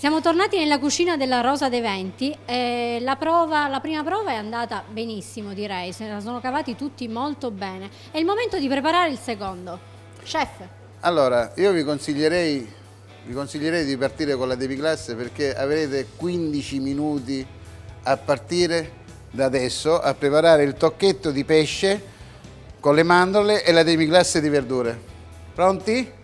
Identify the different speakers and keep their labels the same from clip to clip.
Speaker 1: Siamo tornati nella cucina della Rosa dei Venti, eh, la, prova, la,
Speaker 2: prima prova è andata benissimo direi, se la sono cavati tutti molto bene, è il momento di preparare il secondo. Chef!
Speaker 3: Allora, io vi consiglierei, vi consiglierei di partire con la Depiclass perché avrete 15 minuti a partire da adesso a preparare il tocchetto di pesce con le mandorle e la Depiclass di verdure. Pronti?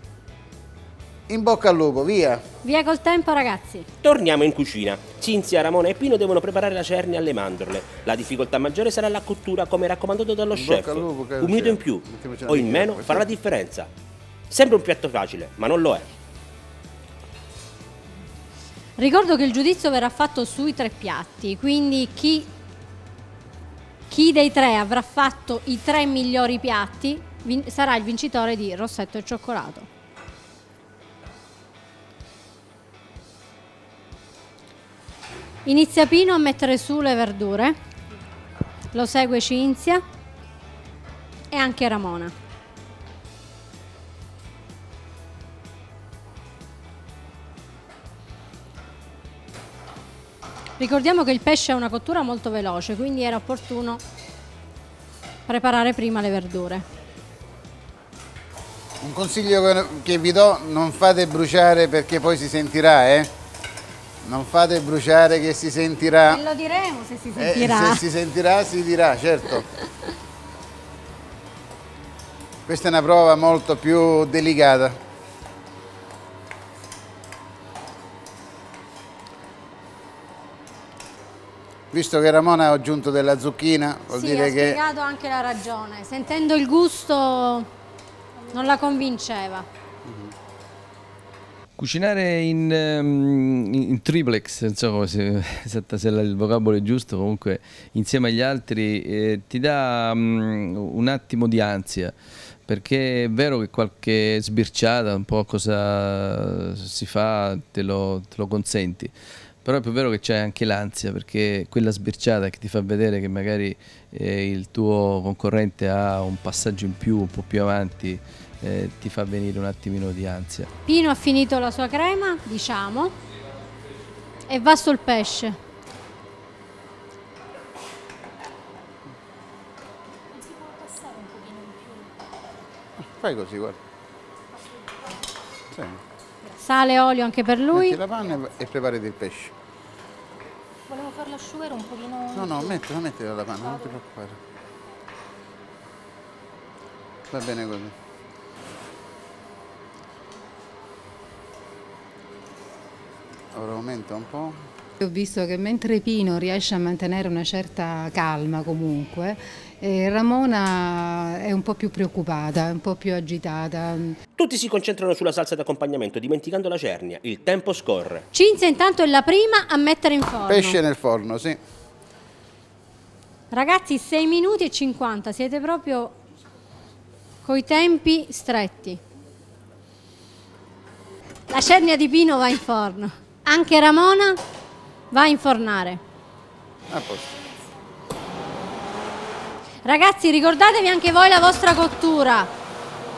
Speaker 3: In bocca al lupo, via!
Speaker 2: Via col tempo ragazzi!
Speaker 4: Torniamo in cucina. Cinzia, Ramona e Pino devono preparare la cernia alle mandorle. La difficoltà maggiore sarà la cottura come raccomandato dallo in chef. Lupo, un minuto in più o in meno farà la differenza. Sembra un piatto facile, ma non lo è.
Speaker 2: Ricordo che il giudizio verrà fatto sui tre piatti, quindi chi, chi dei tre avrà fatto i tre migliori piatti sarà il vincitore di Rossetto e Cioccolato. Inizia Pino a mettere su le verdure, lo segue Cinzia e anche Ramona. Ricordiamo che il pesce ha una cottura molto veloce, quindi era opportuno preparare prima le verdure.
Speaker 3: Un consiglio che vi do, non fate bruciare perché poi si sentirà, eh? Non fate bruciare che si sentirà. E
Speaker 2: lo diremo se si eh, sentirà. Eh, se
Speaker 3: si sentirà si dirà, certo. Questa è una prova molto più delicata. Visto che Ramona ha aggiunto della zucchina, vuol sì, dire che... Sì, ha spiegato
Speaker 2: anche la ragione. Sentendo il gusto non la convinceva.
Speaker 1: Cucinare ehm, in, in triplex, non so se, se il vocabolo è giusto, comunque insieme agli altri eh, ti dà um, un attimo di ansia, perché è vero che qualche sbirciata, un po' cosa si fa, te lo, te lo consenti però è più vero che c'è anche l'ansia, perché quella sbirciata che ti fa vedere che magari eh, il tuo concorrente ha un passaggio in più, un po' più avanti, eh, ti fa venire un attimino di ansia.
Speaker 2: Pino ha finito la sua crema, diciamo, e va sul pesce. Fai così, guarda. Sì. Sale e olio anche per
Speaker 3: lui. Metti la panna e preparati il pesce.
Speaker 5: Volevo farlo asciugare un pochino. No, no,
Speaker 3: mettila, mettila la panna, non ti preoccupare. Va bene così. Ora aumenta un po'.
Speaker 5: Ho visto che mentre Pino riesce a mantenere una certa calma comunque, e Ramona è un po' più preoccupata,
Speaker 2: un po' più agitata.
Speaker 4: Tutti si concentrano sulla salsa d'accompagnamento, dimenticando la cernia. Il tempo
Speaker 3: scorre.
Speaker 2: Cinzia intanto è la prima a mettere in forno. Pesce
Speaker 3: nel forno, sì.
Speaker 2: Ragazzi, 6 minuti e 50, siete proprio coi tempi stretti. La cernia di Pino va in forno, anche Ramona va a infornare. A posto. Ragazzi ricordatevi anche voi la vostra cottura.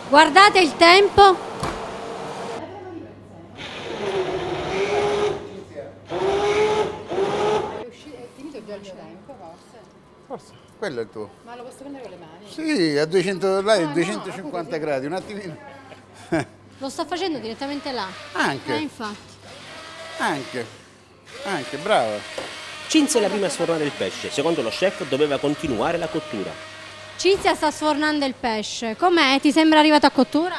Speaker 2: Guardate il tempo. forse? Quello è il tuo. Ma lo posso prendere con le mani?
Speaker 3: Sì, a 200, dollari, ah, 250 no, gradi, un attimino.
Speaker 2: Lo sta facendo direttamente là. Anche. Eh, infatti.
Speaker 3: Anche. Anche, brava. Cinzia è la prima a sfornare il pesce,
Speaker 4: secondo lo chef doveva continuare la cottura.
Speaker 2: Cinzia sta sfornando il pesce, com'è? Ti sembra arrivato a cottura?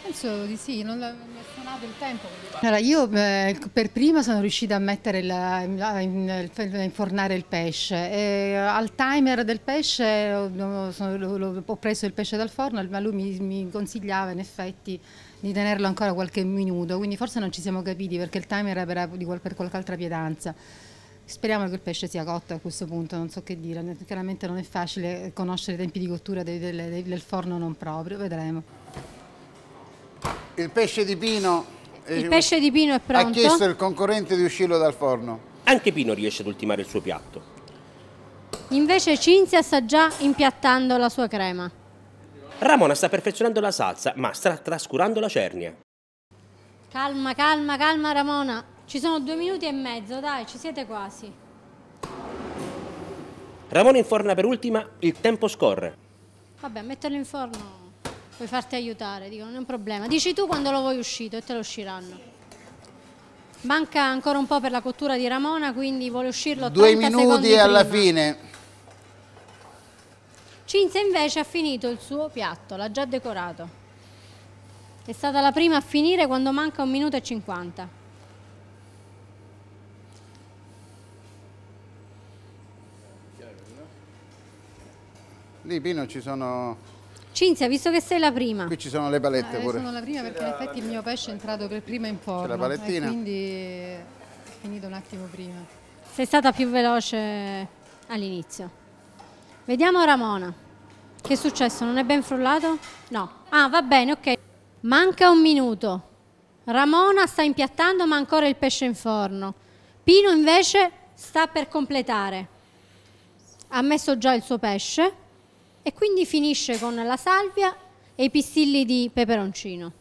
Speaker 5: Penso di sì, non, non mi è suonato il tempo. Allora, io eh, per prima sono riuscita a mettere la, a eh, infornare il pesce. E, eh, al timer del pesce ho, eh, sono, ho preso il pesce dal forno, ma lui mi, mi consigliava in effetti di tenerlo ancora qualche minuto, quindi forse non ci siamo capiti perché il timer era per, per qualche altra pietanza. Speriamo che il pesce sia cotto a questo punto, non so che dire, chiaramente non è facile conoscere i tempi di cottura del, del, del forno non proprio,
Speaker 3: vedremo. Il pesce di Pino, il eh, pesce di Pino è pronto. Ha chiesto il concorrente di uscirlo dal forno.
Speaker 4: Anche Pino riesce ad ultimare il suo piatto.
Speaker 2: Invece Cinzia sta già impiattando la sua crema.
Speaker 4: Ramona sta perfezionando la salsa, ma sta trascurando la cernia.
Speaker 2: Calma, calma, calma Ramona, ci sono due minuti e mezzo, dai, ci siete quasi.
Speaker 4: Ramona inforna per ultima, il tempo scorre.
Speaker 2: Vabbè, metterlo in forno puoi farti aiutare, dico, non è un problema. Dici tu quando lo vuoi uscito e te lo usciranno. Manca ancora un po' per la cottura di Ramona, quindi vuole uscirlo Due minuti alla prima. fine. Cinzia invece ha finito il suo piatto, l'ha già decorato. È stata la prima a finire quando manca un minuto e cinquanta.
Speaker 3: Lì Pino ci sono...
Speaker 2: Cinzia, visto che sei la
Speaker 3: prima. Qui ci sono le palette eh, pure. Sono la
Speaker 5: prima perché in effetti il mio pesce è entrato per prima in forno. C'è la palettina. quindi è finito un attimo prima.
Speaker 2: Sei stata più veloce all'inizio. Vediamo Ramona. Che è successo? Non è ben frullato? No. Ah, va bene, ok. Manca un minuto. Ramona sta impiattando ma ancora il pesce in forno. Pino invece sta per completare. Ha messo già il suo pesce e quindi finisce con la salvia e i pistilli di peperoncino.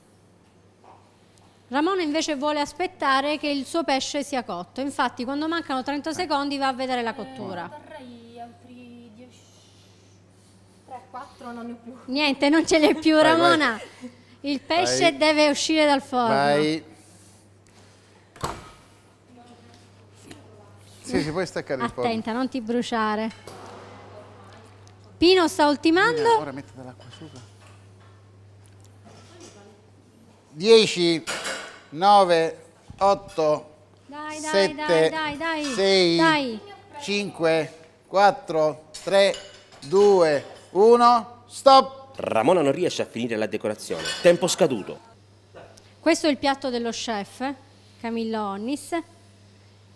Speaker 2: Ramona invece vuole aspettare che il suo pesce sia cotto, infatti quando mancano 30 secondi va a vedere la cottura. Eh,
Speaker 5: non ne ho più. Niente, non ce l'hai più vai,
Speaker 2: Ramona. Vai. Il pesce vai. deve uscire dal forno. Vai.
Speaker 3: Sì, si può staccare Attenta, il forno. Attenta,
Speaker 2: non ti bruciare. Pino sta ultimando. Ora
Speaker 3: metti dell'acqua sopra. 10, 9, 8,
Speaker 2: 7, 6,
Speaker 3: 5, 4, 3, 2, 1,
Speaker 2: stop!
Speaker 4: Ramona non riesce a finire la decorazione, tempo scaduto.
Speaker 2: Questo è il piatto dello chef Camillo Onnis.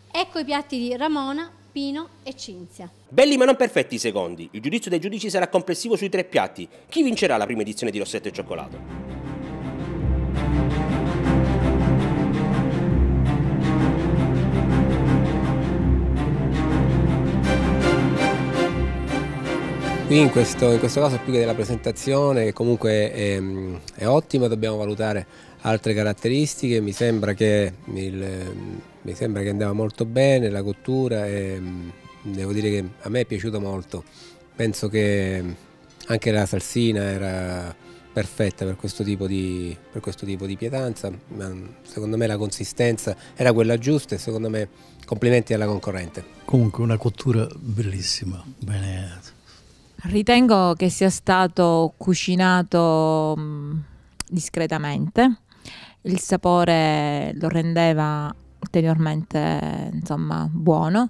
Speaker 2: Ecco i piatti di Ramona Pino e Cinzia.
Speaker 4: Belli ma non perfetti i secondi. Il giudizio dei giudici sarà complessivo sui tre piatti. Chi vincerà la prima edizione di Rossetto e Cioccolato?
Speaker 6: Qui in questo, in questo, caso più che della presentazione, che comunque è, ehm, è ottima, dobbiamo valutare altre caratteristiche, mi sembra che, il, mi sembra che andava molto bene la cottura e mm, devo dire che a me è piaciuto molto, penso che mm, anche la salsina era perfetta per questo tipo di, questo tipo di pietanza, mm, secondo me la consistenza era quella giusta e secondo me complimenti alla concorrente.
Speaker 1: Comunque una cottura bellissima, bene.
Speaker 7: Ritengo che sia stato cucinato discretamente il sapore lo rendeva ulteriormente insomma, buono.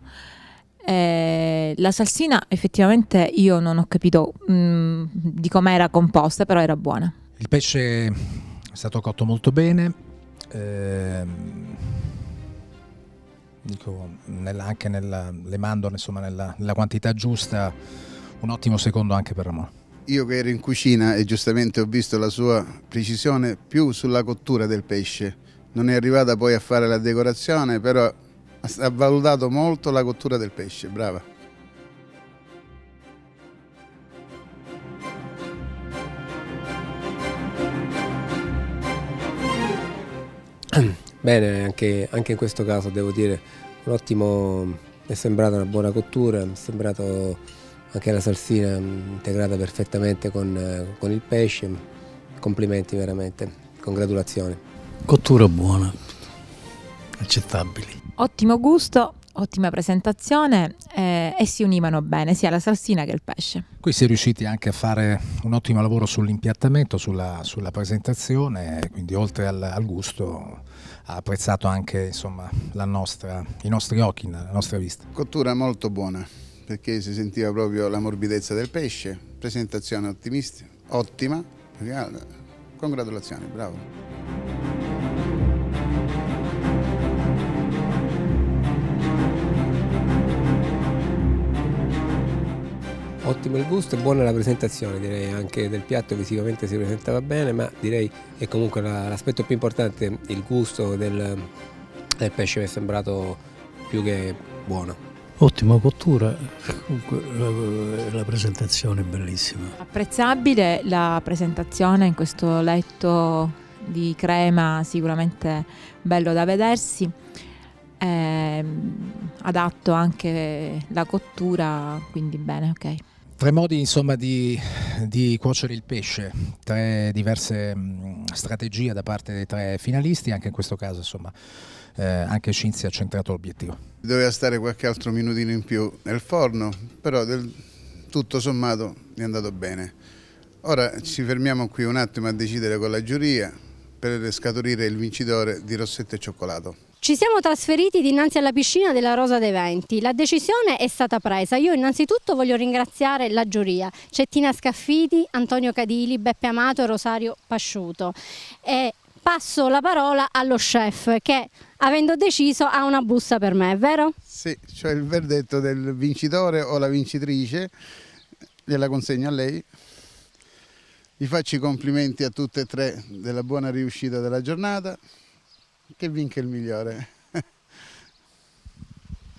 Speaker 7: Eh, la salsina effettivamente io non ho capito mh, mm, di come era composta, però era buona.
Speaker 8: Il pesce è stato cotto molto bene, eh, dico, nella, anche le mandorle, insomma, nella, nella, quantità giusta, un ottimo secondo anche per Ramon
Speaker 3: io che ero in cucina e giustamente ho visto la sua precisione più sulla cottura del pesce, non è arrivata poi a fare la decorazione, però ha valutato molto la cottura del pesce, brava.
Speaker 6: Bene, anche, anche, in questo caso devo dire, un ottimo, mi è sembrata una buona cottura, è sembrato anche la salsina mm, integrata perfettamente con, eh, con il pesce, mm, complimenti veramente, congratulazioni.
Speaker 1: Cottura buona,
Speaker 8: accettabili.
Speaker 7: Ottimo gusto, ottima presentazione eh, e si univano bene sia la salsina che il pesce.
Speaker 8: Qui si è riusciti anche a fare un ottimo lavoro sull'impiattamento, sulla, sulla, presentazione, quindi oltre al, al gusto ha apprezzato anche insomma, nostra, i nostri occhi, la nostra vista.
Speaker 3: Cottura molto buona perché si sentiva proprio la morbidezza del pesce, presentazione ottimistica, ottima, congratulazioni, bravo.
Speaker 6: ottimo il gusto e buona la presentazione direi anche del piatto visivamente si presentava bene ma direi che comunque l'aspetto più importante il gusto del, del pesce mi è sembrato più che buono
Speaker 8: Ottima cottura,
Speaker 1: comunque la, presentazione è bellissima.
Speaker 7: Apprezzabile la presentazione in questo letto di crema, sicuramente bello da vedersi, eh, adatto anche la cottura, quindi bene, ok.
Speaker 8: Tre modi insomma, di, di, cuocere il pesce, tre diverse mm, strategie da parte dei tre finalisti, anche in questo caso insomma eh, anche Cinzia ha centrato l'obiettivo.
Speaker 3: Doveva stare qualche altro minutino in più nel forno, però del, tutto sommato è andato bene. Ora ci fermiamo qui un attimo a decidere con la giuria per scaturire il vincitore di Rossetto e Cioccolato.
Speaker 2: Ci siamo trasferiti dinanzi alla piscina della Rosa dei Venti. La decisione è stata presa. Io innanzitutto voglio ringraziare la giuria. Cettina Scaffiti, Antonio Cadili, Beppe Amato e Rosario Pasciuto. E passo la parola allo chef che avendo deciso ha una busta per me, vero?
Speaker 3: Sì, cioè il verdetto del vincitore o la vincitrice, gliela consegno a lei. Vi faccio i complimenti a tutte e tre della buona riuscita della giornata, che vinca il migliore.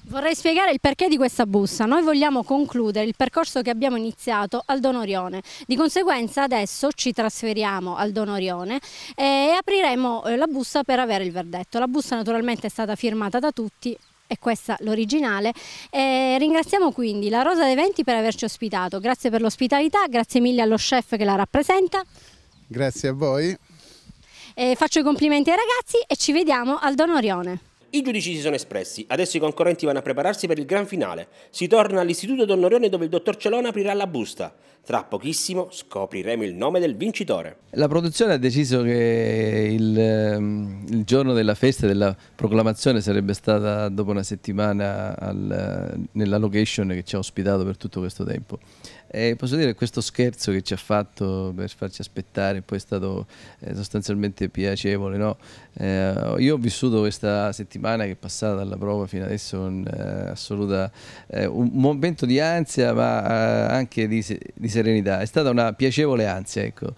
Speaker 2: Vorrei spiegare il perché di questa bussa. Noi vogliamo concludere il percorso che abbiamo iniziato al Don Orione. Di conseguenza adesso ci trasferiamo al Don Orione eh, e apriremo eh, la bussa per avere il verdetto. La bussa naturalmente è stata firmata da tutti e questa l'originale. Eh, ringraziamo quindi la Rosa dei Venti per averci ospitato. Grazie per l'ospitalità, grazie mille allo chef che la rappresenta.
Speaker 3: Grazie a voi.
Speaker 2: Eh, faccio i complimenti ai ragazzi e ci vediamo al Donorione.
Speaker 4: I giudici si sono espressi, adesso i concorrenti vanno a prepararsi per il gran finale. Si torna all'istituto Don Orione dove il dottor Celone aprirà la busta. Tra pochissimo scopriremo il nome del vincitore.
Speaker 1: La produzione ha deciso che il, ehm, il giorno della festa e della proclamazione sarebbe stata dopo una settimana al, nella location che ci ha ospitato per tutto questo tempo. Eh, posso dire questo scherzo che ci ha fatto per farci aspettare poi è stato eh, sostanzialmente piacevole. No? Eh, io ho vissuto questa settimana che è passata dalla prova fino adesso un, eh, assoluta, eh, un momento di ansia ma eh, anche di, di, serenità. È stata una piacevole ansia. Ecco.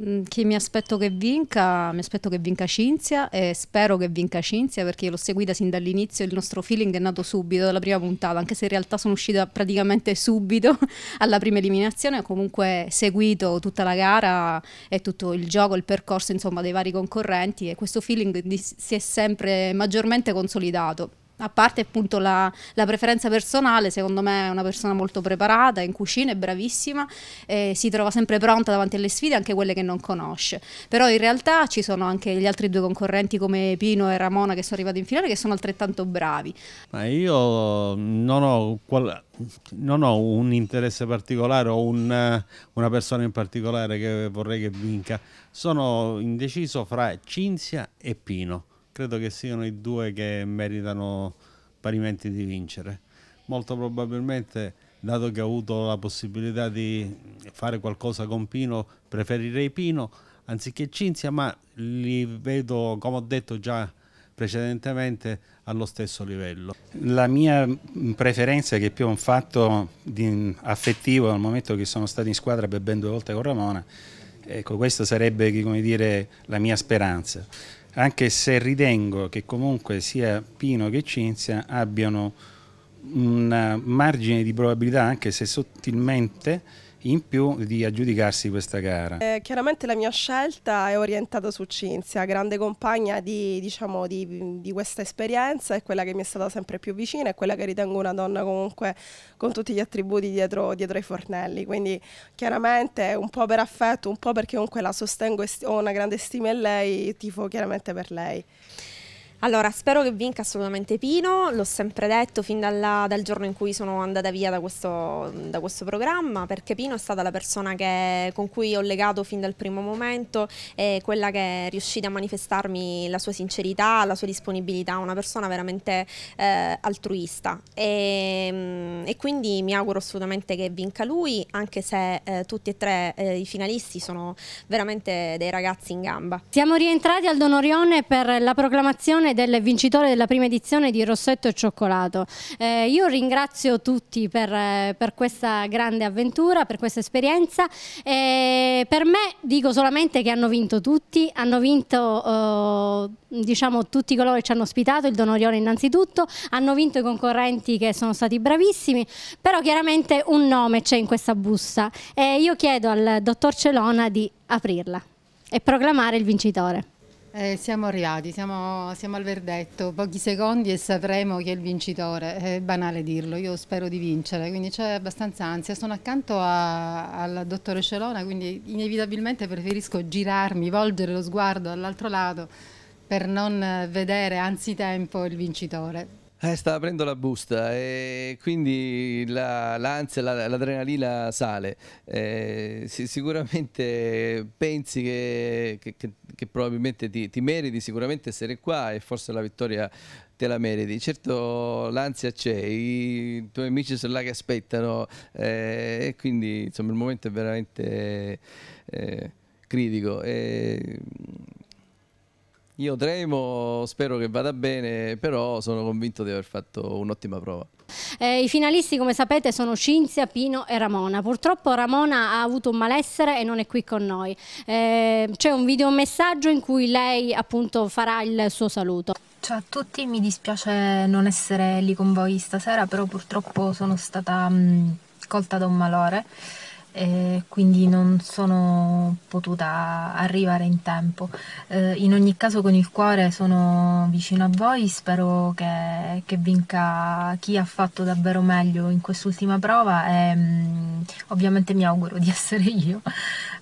Speaker 2: Mm, chi mi aspetto che vinca, mi aspetto che vinca Cinzia e spero che vinca Cinzia perché l'ho seguita sin dall'inizio, il nostro feeling è nato subito, dalla prima puntata, anche se in realtà sono uscita praticamente subito alla prima eliminazione, ho comunque seguito tutta la gara e tutto il gioco, il percorso insomma, dei vari concorrenti e questo feeling si è sempre maggiormente consolidato a parte appunto la, la, preferenza personale, secondo me è una persona molto preparata, in cucina è bravissima, eh, si trova sempre pronta davanti alle sfide, anche quelle che non conosce. Però in realtà ci sono anche gli altri due concorrenti come Pino e Ramona che sono arrivati in finale che sono altrettanto bravi.
Speaker 4: Ma io non ho, qual... non ho un interesse particolare o un, una persona in particolare che vorrei che vinca. Sono indeciso fra Cinzia e Pino credo che siano i due che meritano parimenti di vincere. Molto probabilmente, dato che ho avuto la possibilità di fare qualcosa con Pino, preferirei Pino anziché Cinzia, ma li vedo, come ho detto già precedentemente, allo stesso livello.
Speaker 3: La mia preferenza, che è più un fatto di affettivo dal momento che sono stato in squadra per ben due volte con Ramona, ecco, questa sarebbe dire, la mia speranza anche se ritengo che comunque sia Pino che Cinzia abbiano un margine di probabilità, anche se sottilmente, in più di aggiudicarsi questa gara.
Speaker 7: Eh, chiaramente la mia scelta è orientata su Cinzia, grande compagna di, diciamo, di, di, questa esperienza, è quella che mi è stata sempre più vicina, è quella che ritengo una donna comunque con tutti gli attributi dietro, dietro ai fornelli, quindi chiaramente un po' per affetto, un po' perché comunque la sostengo e ho una grande stima in lei, tifo chiaramente per lei. Allora, spero che vinca assolutamente Pino, l'ho sempre detto fin dalla, dal giorno in cui sono andata via da questo,
Speaker 2: da questo programma, perché Pino è stata la persona che, con cui ho legato fin dal primo momento, e quella che è riuscita a manifestarmi la sua sincerità, la sua disponibilità, una persona veramente eh, altruista. E, ehm, e, quindi mi auguro assolutamente che vinca lui, anche se eh, tutti e tre eh, i finalisti sono veramente dei ragazzi in gamba. Siamo rientrati al Donorione per la proclamazione del vincitore della prima edizione di Rossetto e Cioccolato. Eh, io ringrazio tutti per, eh, per, questa grande avventura, per questa esperienza. Eh, per me dico solamente che hanno vinto tutti, hanno vinto eh, diciamo, tutti coloro che ci hanno ospitato, il Don Donorione innanzitutto, hanno vinto i concorrenti che sono stati bravissimi, però chiaramente un nome c'è in questa busta e eh, io chiedo al dottor Celona di aprirla e proclamare il vincitore.
Speaker 5: Eh, siamo arrivati, siamo, siamo, al verdetto, pochi secondi e sapremo chi è il vincitore, è banale dirlo, io spero di vincere, quindi c'è abbastanza ansia, sono accanto al dottore Celona, quindi inevitabilmente preferisco girarmi, volgere lo sguardo all'altro lato per non vedere anzitempo il vincitore.
Speaker 1: Eh, stava aprendo la busta e quindi la, l'ansia, la, l'adrenalina sale. Eh, sì, sicuramente pensi che, che, che, che probabilmente ti, ti, meriti sicuramente essere qua e forse la vittoria te la meriti. Certo l'ansia c'è, i tuoi amici sono là che aspettano eh, e quindi insomma il momento è veramente eh, critico. E, io Tremo spero che vada bene, però sono convinto di aver fatto un'ottima prova.
Speaker 2: Eh, I finalisti, come sapete, sono Cinzia, Pino e Ramona. Purtroppo Ramona ha avuto un malessere e non è qui con noi. Eh, C'è un videomessaggio in cui lei appunto farà il suo saluto. Ciao a tutti, mi
Speaker 7: dispiace non essere lì con voi stasera, però purtroppo sono stata mh, colta da un malore e quindi non sono potuta arrivare in tempo. Eh, in ogni caso con il cuore sono vicino a voi, spero che, che vinca chi ha fatto davvero meglio in quest'ultima prova e mm, ovviamente mi auguro di essere io,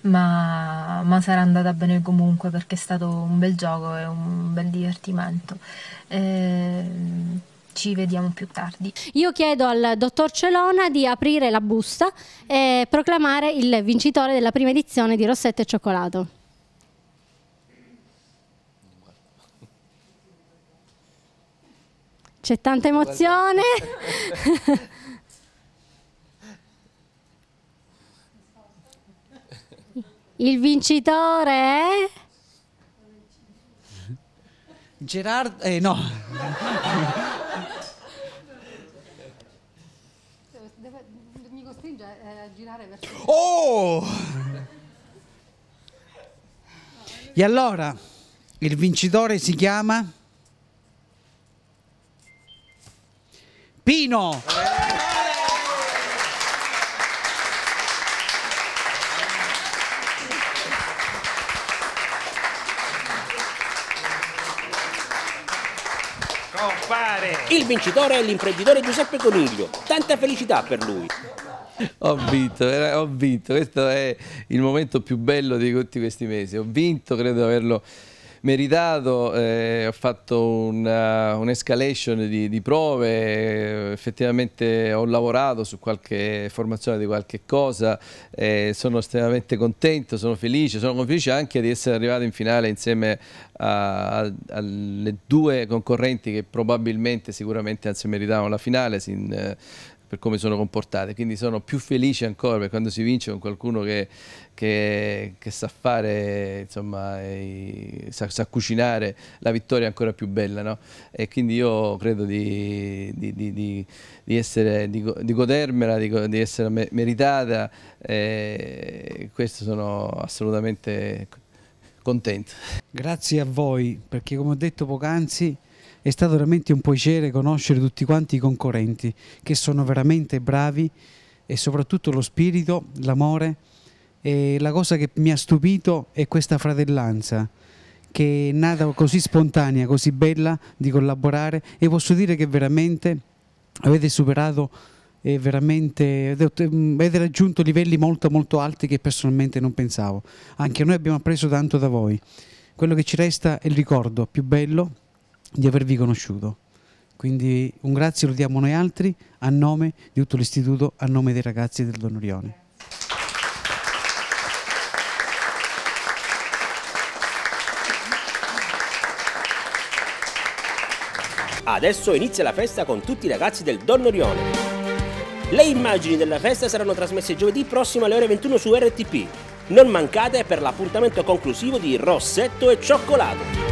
Speaker 7: ma, ma, sarà andata bene comunque perché è stato un bel gioco e un bel divertimento. Eh, ci vediamo più tardi.
Speaker 2: Io chiedo al dottor Celona di aprire la busta e proclamare il vincitore della prima edizione di Rossetto e Cioccolato. C'è tanta emozione. Il vincitore è... Gerardo... Eh, no.
Speaker 6: Oh! E allora il vincitore si chiama Pino.
Speaker 4: Il vincitore è l'imprenditore Giuseppe Coniglio. Tanta felicità per lui.
Speaker 1: ho vinto, ho vinto. Questo è il momento più bello di tutti questi mesi. Ho vinto, credo di averlo meritato. Eh, ho fatto uh, un'escalation un di, di, prove. Effettivamente ho lavorato su qualche formazione di qualche cosa. Eh, sono estremamente contento, sono felice. Sono felice anche di essere arrivato in finale insieme a, a, alle due concorrenti che probabilmente, sicuramente, anzi, meritavano la finale. Sin, eh, per come sono comportate, quindi sono più felice ancora quando si vince con qualcuno che, che, che sa fare, insomma, i, sa, sa, cucinare la vittoria è ancora più bella, no? E quindi io credo di, di, di, di essere, godermela, di, essere meritata, e questo sono assolutamente contento.
Speaker 6: Grazie a voi, perché come ho detto poc'anzi è stato veramente un piacere conoscere tutti quanti i concorrenti che sono veramente bravi e soprattutto lo spirito, l'amore e la cosa che mi ha stupito è questa fratellanza che è nata così spontanea, così bella di collaborare e posso dire che veramente avete superato e veramente avete mm, raggiunto livelli molto molto alti che personalmente non pensavo. Anche noi abbiamo appreso tanto da voi. Quello che ci resta è il ricordo più bello di avervi conosciuto. Quindi un grazie lo diamo noi altri a nome di tutto l'istituto, a nome dei ragazzi del Don Orione.
Speaker 4: Adesso inizia la festa con tutti i ragazzi del Don Orione. Le immagini della festa saranno trasmesse giovedì prossimo alle ore 21 su RTP. Non mancate per l'appuntamento conclusivo di Rossetto e Cioccolato.